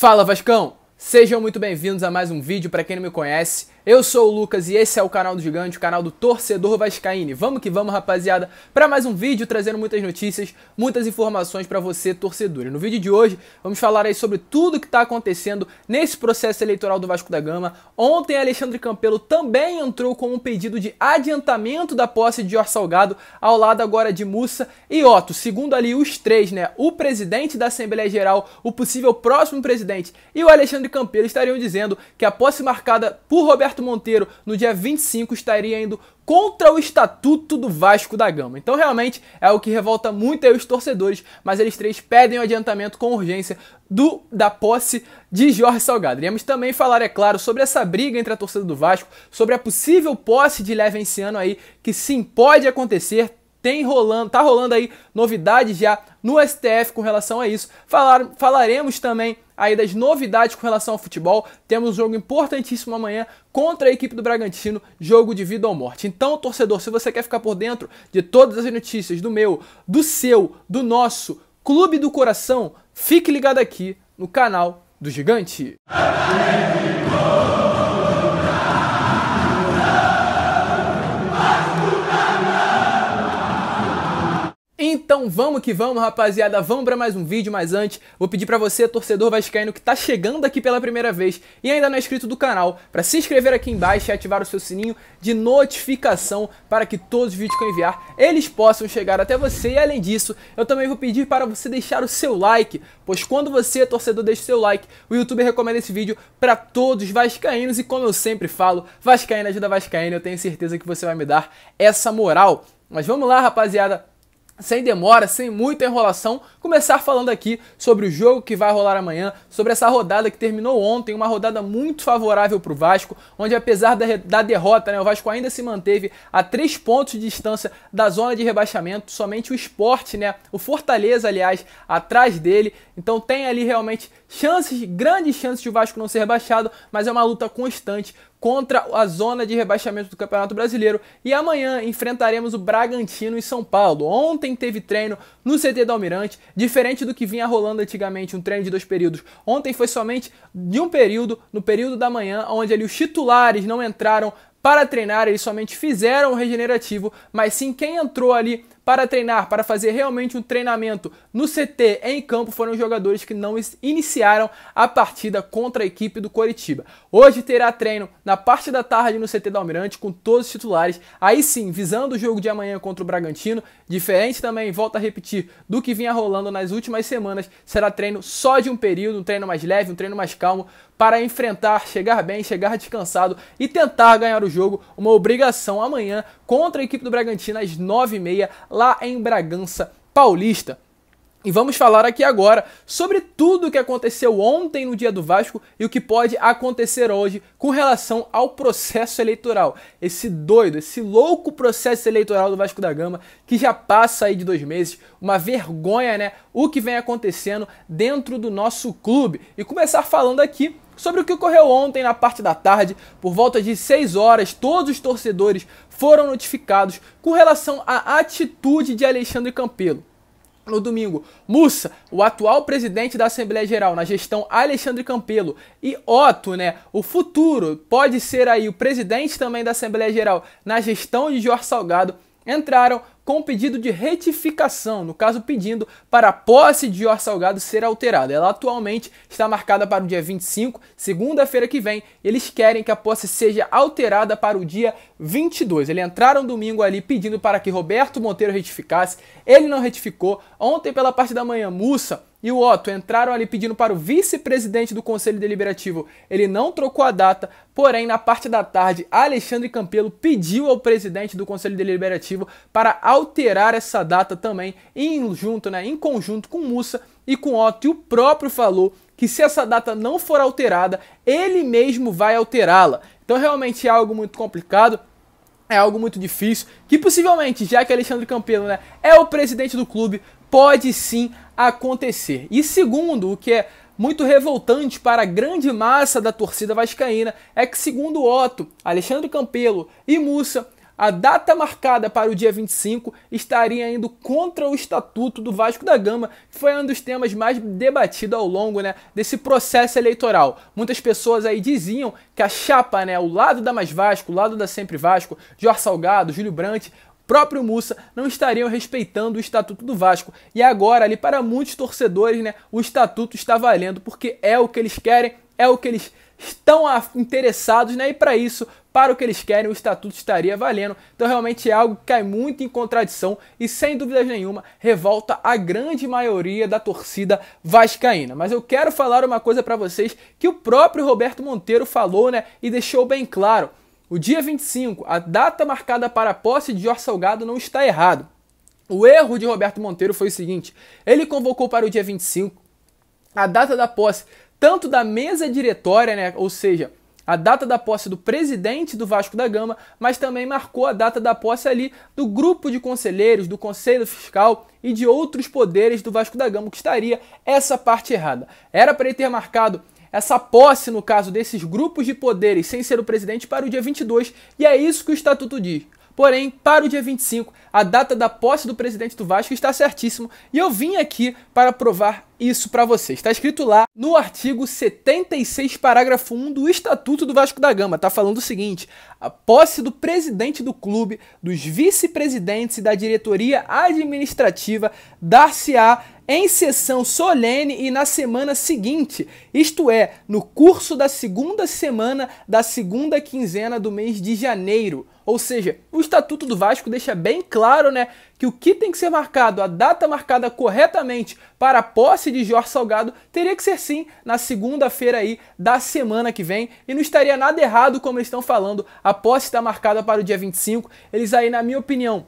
Fala Vascão! Sejam muito bem-vindos a mais um vídeo. Para quem não me conhece, eu sou o Lucas e esse é o canal do Gigante, o canal do Torcedor Vascaíne. Vamos que vamos, rapaziada, para mais um vídeo trazendo muitas notícias, muitas informações para você, torcedor. E no vídeo de hoje, vamos falar aí sobre tudo que está acontecendo nesse processo eleitoral do Vasco da Gama. Ontem, Alexandre Campelo também entrou com um pedido de adiantamento da posse de Jorge Salgado, ao lado agora de Mussa e Otto. Segundo ali os três, né, o presidente da Assembleia Geral, o possível próximo presidente e o Alexandre Campelo estariam dizendo que a posse marcada por Roberto Gilberto Monteiro, no dia 25, estaria indo contra o estatuto do Vasco da Gama. Então, realmente, é o que revolta muito aí os torcedores, mas eles três pedem o adiantamento com urgência do da posse de Jorge Salgado. Iremos também falar, é claro, sobre essa briga entre a torcida do Vasco, sobre a possível posse de Levenciano aí, que sim, pode acontecer, tem rolando, tá rolando aí novidades já no STF com relação a isso. Falar, falaremos também aí das novidades com relação ao futebol. Temos um jogo importantíssimo amanhã contra a equipe do Bragantino, jogo de vida ou morte. Então, torcedor, se você quer ficar por dentro de todas as notícias do meu, do seu, do nosso Clube do Coração, fique ligado aqui no canal do Gigante. Então vamos que vamos, rapaziada, vamos para mais um vídeo, mas antes vou pedir para você, torcedor vascaíno que tá chegando aqui pela primeira vez e ainda não é inscrito do canal, para se inscrever aqui embaixo e ativar o seu sininho de notificação para que todos os vídeos que eu enviar, eles possam chegar até você. E além disso, eu também vou pedir para você deixar o seu like, pois quando você, torcedor, deixa o seu like, o YouTube recomenda esse vídeo para todos os vascaínos e como eu sempre falo, Vascaína ajuda Vascaína. eu tenho certeza que você vai me dar essa moral. Mas vamos lá, rapaziada, sem demora, sem muita enrolação, começar falando aqui sobre o jogo que vai rolar amanhã, sobre essa rodada que terminou ontem, uma rodada muito favorável para o Vasco, onde apesar da, da derrota, né, o Vasco ainda se manteve a três pontos de distância da zona de rebaixamento, somente o esporte, né, o Fortaleza, aliás, atrás dele, então tem ali realmente chances, grandes chances de o Vasco não ser rebaixado, mas é uma luta constante contra a zona de rebaixamento do Campeonato Brasileiro. E amanhã enfrentaremos o Bragantino em São Paulo. Ontem teve treino no CT do Almirante, diferente do que vinha rolando antigamente, um treino de dois períodos. Ontem foi somente de um período, no período da manhã, onde ali os titulares não entraram para treinar, eles somente fizeram o regenerativo, mas sim quem entrou ali para treinar, para fazer realmente um treinamento no CT em campo foram os jogadores que não iniciaram a partida contra a equipe do Coritiba. Hoje terá treino na parte da tarde no CT do Almirante com todos os titulares, aí sim, visando o jogo de amanhã contra o Bragantino, diferente também, volta a repetir, do que vinha rolando nas últimas semanas, será treino só de um período, um treino mais leve, um treino mais calmo, para enfrentar, chegar bem, chegar descansado e tentar ganhar o jogo. Uma obrigação amanhã contra a equipe do Bragantino às 9h30 lá em Bragança Paulista. E vamos falar aqui agora sobre tudo o que aconteceu ontem no dia do Vasco e o que pode acontecer hoje com relação ao processo eleitoral. Esse doido, esse louco processo eleitoral do Vasco da Gama, que já passa aí de dois meses, uma vergonha, né? O que vem acontecendo dentro do nosso clube. E começar falando aqui sobre o que ocorreu ontem na parte da tarde, por volta de 6 horas, todos os torcedores foram notificados com relação à atitude de Alexandre Campelo. No domingo, Mussa, o atual presidente da Assembleia Geral na gestão Alexandre Campelo, e Otto, né, o futuro, pode ser aí o presidente também da Assembleia Geral na gestão de Jorge Salgado, entraram com pedido de retificação, no caso pedindo para a posse de Or Salgado ser alterada. Ela atualmente está marcada para o dia 25, segunda-feira que vem. Eles querem que a posse seja alterada para o dia 22. Eles entraram domingo ali pedindo para que Roberto Monteiro retificasse. Ele não retificou. Ontem pela parte da manhã, Mussa e o Otto entraram ali pedindo para o vice-presidente do Conselho Deliberativo. Ele não trocou a data, porém, na parte da tarde, Alexandre Campelo pediu ao presidente do Conselho Deliberativo para alterar essa data também em junto, né, em conjunto com Mussa e com Otto. E o próprio falou que se essa data não for alterada, ele mesmo vai alterá-la. Então realmente é algo muito complicado é algo muito difícil, que possivelmente, já que Alexandre Campelo né, é o presidente do clube, pode sim acontecer. E segundo, o que é muito revoltante para a grande massa da torcida vascaína, é que segundo Otto, Alexandre Campelo e Mussa a data marcada para o dia 25 estaria indo contra o Estatuto do Vasco da Gama, que foi um dos temas mais debatidos ao longo né, desse processo eleitoral. Muitas pessoas aí diziam que a chapa, né, o lado da Mais Vasco, o lado da Sempre Vasco, Jorge Salgado, Júlio Brandt, próprio Mussa não estariam respeitando o Estatuto do Vasco. E agora, ali para muitos torcedores, né, o Estatuto está valendo, porque é o que eles querem, é o que eles estão interessados, né? E para isso para o que eles querem, o estatuto estaria valendo. Então, realmente é algo que cai muito em contradição e, sem dúvidas nenhuma, revolta a grande maioria da torcida vascaína. Mas eu quero falar uma coisa para vocês que o próprio Roberto Monteiro falou, né, e deixou bem claro. O dia 25, a data marcada para a posse de Jorge Salgado não está errado. O erro de Roberto Monteiro foi o seguinte: ele convocou para o dia 25 a data da posse tanto da mesa diretória, né, ou seja, a data da posse do presidente do Vasco da Gama, mas também marcou a data da posse ali do grupo de conselheiros, do Conselho Fiscal e de outros poderes do Vasco da Gama, que estaria essa parte errada. Era para ele ter marcado essa posse, no caso desses grupos de poderes, sem ser o presidente, para o dia 22, e é isso que o estatuto diz. Porém, para o dia 25, a data da posse do presidente do Vasco está certíssimo e eu vim aqui para provar isso para você. Está escrito lá no artigo 76, parágrafo 1 do Estatuto do Vasco da Gama. Tá falando o seguinte: a posse do presidente do clube, dos vice-presidentes e da diretoria administrativa dar-se-á em sessão solene e na semana seguinte, isto é, no curso da segunda semana da segunda quinzena do mês de janeiro. Ou seja, o Estatuto do Vasco deixa bem claro, né, que o que tem que ser marcado, a data marcada corretamente para a posse de Jorge Salgado, teria que ser sim na segunda-feira aí da semana que vem. E não estaria nada errado, como eles estão falando, a posse está marcada para o dia 25. Eles aí, na minha opinião,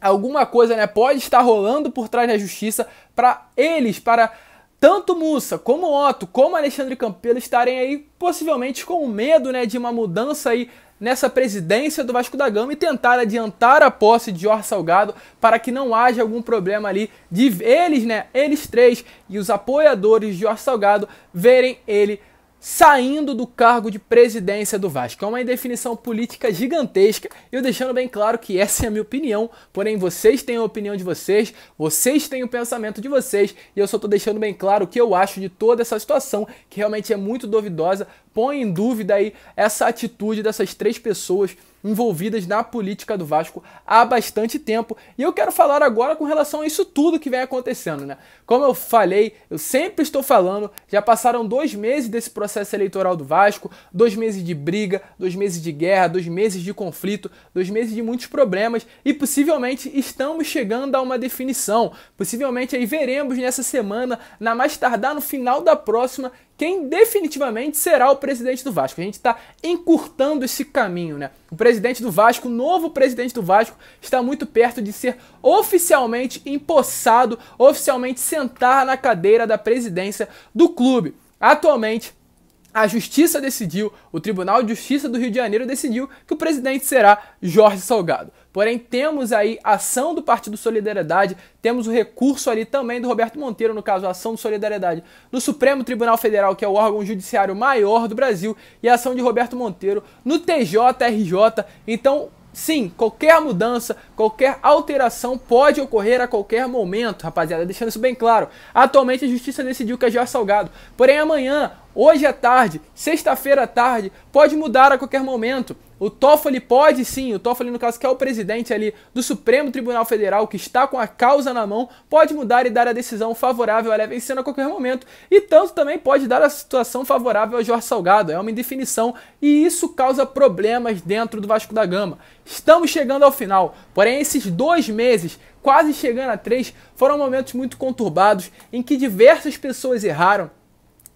alguma coisa né, pode estar rolando por trás da justiça para eles, para tanto Mussa como Otto, como Alexandre Campelo estarem aí possivelmente com medo né, de uma mudança aí nessa presidência do Vasco da Gama e tentar adiantar a posse de Jorge Salgado para que não haja algum problema ali de eles, né, eles três e os apoiadores de Jorge Salgado verem ele saindo do cargo de presidência do Vasco. É uma indefinição política gigantesca. Eu deixando bem claro que essa é a minha opinião, porém vocês têm a opinião de vocês, vocês têm o pensamento de vocês, e eu só estou deixando bem claro o que eu acho de toda essa situação, que realmente é muito duvidosa, põe em dúvida aí essa atitude dessas três pessoas envolvidas na política do Vasco há bastante tempo. E eu quero falar agora com relação a isso tudo que vem acontecendo, né? Como eu falei, eu sempre estou falando, já passaram dois meses desse processo eleitoral do Vasco, dois meses de briga, dois meses de guerra, dois meses de conflito, dois meses de muitos problemas e possivelmente estamos chegando a uma definição. Possivelmente aí veremos nessa semana, na mais tardar no final da próxima, quem definitivamente será o presidente do Vasco. A gente está encurtando esse caminho, né? O presidente do Vasco, o novo presidente do Vasco, está muito perto de ser oficialmente empossado, oficialmente sentar na cadeira da presidência do clube. Atualmente, a justiça decidiu, o Tribunal de Justiça do Rio de Janeiro decidiu que o presidente será Jorge Salgado. Porém, temos aí a ação do Partido Solidariedade, temos o recurso ali também do Roberto Monteiro, no caso, a ação do Solidariedade, no Supremo Tribunal Federal, que é o órgão judiciário maior do Brasil, e a ação de Roberto Monteiro no TJRJ. Então, Sim, qualquer mudança, qualquer alteração pode ocorrer a qualquer momento, rapaziada, deixando isso bem claro. Atualmente a justiça decidiu que é Jorge Salgado. Porém, amanhã Hoje à é tarde, sexta-feira à é tarde, pode mudar a qualquer momento. O Toffoli pode sim, o Toffoli no caso que é o presidente ali do Supremo Tribunal Federal, que está com a causa na mão, pode mudar e dar a decisão favorável a Lé vencendo a qualquer momento. E tanto também pode dar a situação favorável a Jorge Salgado, é uma indefinição e isso causa problemas dentro do Vasco da Gama. Estamos chegando ao final, porém esses dois meses, quase chegando a três, foram momentos muito conturbados em que diversas pessoas erraram,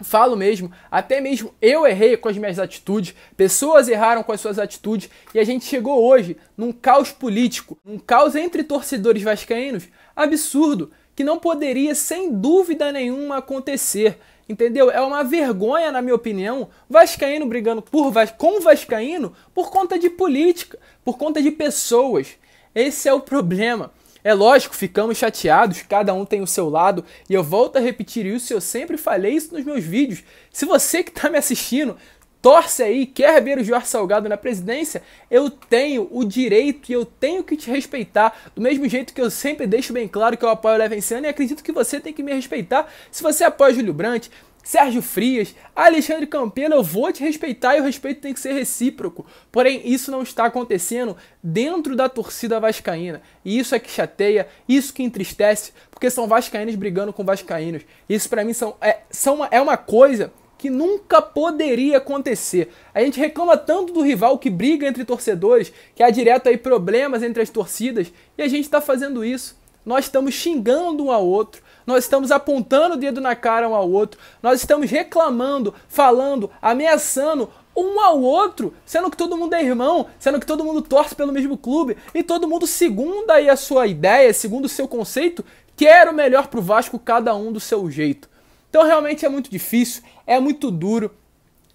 Falo mesmo, até mesmo eu errei com as minhas atitudes, pessoas erraram com as suas atitudes e a gente chegou hoje num caos político, um caos entre torcedores vascaínos absurdo que não poderia sem dúvida nenhuma acontecer. Entendeu? É uma vergonha, na minha opinião, vascaíno brigando por vas com vascaíno por conta de política, por conta de pessoas. Esse é o problema. É lógico, ficamos chateados, cada um tem o seu lado, e eu volto a repetir isso, eu sempre falei isso nos meus vídeos. Se você que está me assistindo torce aí, quer ver o Jorge Salgado na presidência, eu tenho o direito e eu tenho que te respeitar, do mesmo jeito que eu sempre deixo bem claro que eu apoio o Levenciano e acredito que você tem que me respeitar. Se você apoia Júlio Brandt, Sérgio Frias, Alexandre Campena, eu vou te respeitar e o respeito tem que ser recíproco. Porém, isso não está acontecendo dentro da torcida vascaína. E isso é que chateia, isso que entristece, porque são vascaínos brigando com vascaínos. Isso para mim são, é, são uma, é uma coisa que nunca poderia acontecer. A gente reclama tanto do rival que briga entre torcedores, que há direto aí problemas entre as torcidas, e a gente está fazendo isso nós estamos xingando um ao outro, nós estamos apontando o dedo na cara um ao outro, nós estamos reclamando, falando, ameaçando um ao outro, sendo que todo mundo é irmão, sendo que todo mundo torce pelo mesmo clube e todo mundo, segundo aí a sua ideia, segundo o seu conceito, quer o melhor pro Vasco, cada um do seu jeito. Então realmente é muito difícil, é muito duro.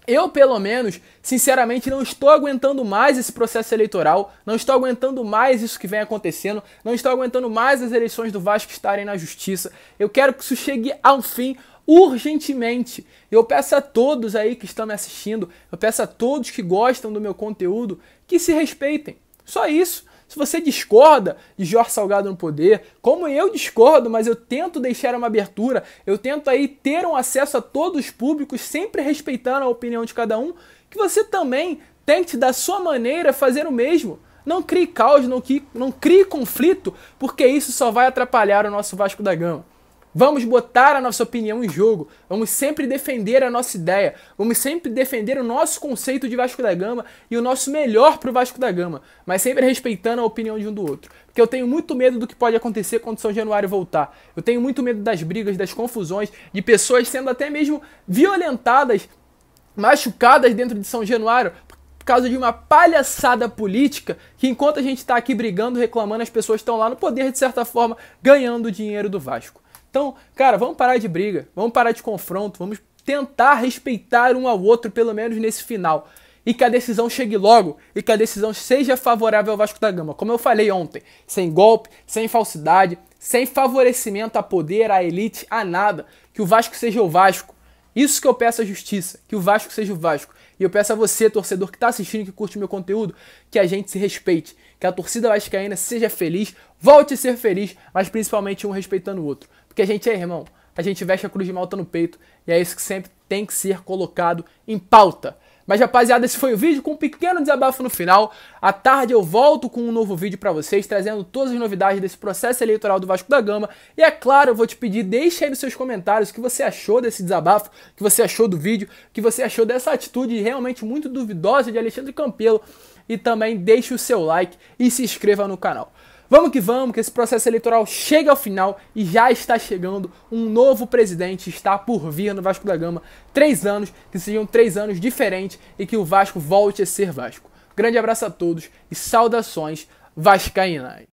Eu, pelo menos, sinceramente, não estou aguentando mais esse processo eleitoral, não estou aguentando mais isso que vem acontecendo, não estou aguentando mais as eleições do Vasco estarem na justiça. Eu quero que isso chegue ao fim urgentemente. Eu peço a todos aí que estão me assistindo, eu peço a todos que gostam do meu conteúdo que se respeitem. Só isso. Se você discorda de Jorge Salgado no poder, como eu discordo, mas eu tento deixar uma abertura, eu tento aí ter um acesso a todos os públicos, sempre respeitando a opinião de cada um, que você também tente da sua maneira fazer o mesmo. Não crie caos, não crie, não crie conflito, porque isso só vai atrapalhar o nosso Vasco da Gama. Vamos botar a nossa opinião em jogo, vamos sempre defender a nossa ideia, vamos sempre defender o nosso conceito de Vasco da Gama e o nosso melhor pro Vasco da Gama, mas sempre respeitando a opinião de um do outro. Porque eu tenho muito medo do que pode acontecer quando São Januário voltar. Eu tenho muito medo das brigas, das confusões, de pessoas sendo até mesmo violentadas, machucadas dentro de São Januário, por causa de uma palhaçada política que enquanto a gente está aqui brigando, reclamando, as pessoas estão lá no poder de certa forma ganhando o dinheiro do Vasco. Então, cara, vamos parar de briga, vamos parar de confronto, vamos tentar respeitar um ao outro, pelo menos nesse final. E que a decisão chegue logo e que a decisão seja favorável ao Vasco da Gama. Como eu falei ontem, sem golpe, sem falsidade, sem favorecimento a poder, a elite, a nada. Que o Vasco seja o Vasco. Isso que eu peço à justiça, que o Vasco seja o Vasco. E eu peço a você, torcedor que está assistindo, que curte meu conteúdo, que a gente se respeite, que a torcida vascaína seja feliz, volte a ser feliz, mas principalmente um respeitando o outro. Porque a gente é irmão, a gente veste a cruz de malta no peito e é isso que sempre tem que ser colocado em pauta. Mas rapaziada, esse foi o vídeo com um pequeno desabafo no final. À tarde eu volto com um novo vídeo para vocês, trazendo todas as novidades desse processo eleitoral do Vasco da Gama. E é claro, eu vou te pedir, deixa aí nos seus comentários o que você achou desse desabafo, o que você achou do vídeo, o que você achou dessa atitude realmente muito duvidosa de Alexandre Campelo. E também deixe o seu like e se inscreva no canal. Vamos que vamos, que esse processo eleitoral chega ao final e já está chegando. Um novo presidente está por vir no Vasco da Gama. Três anos, que sejam três anos diferentes e que o Vasco volte a ser Vasco. Grande abraço a todos e saudações vascaínas.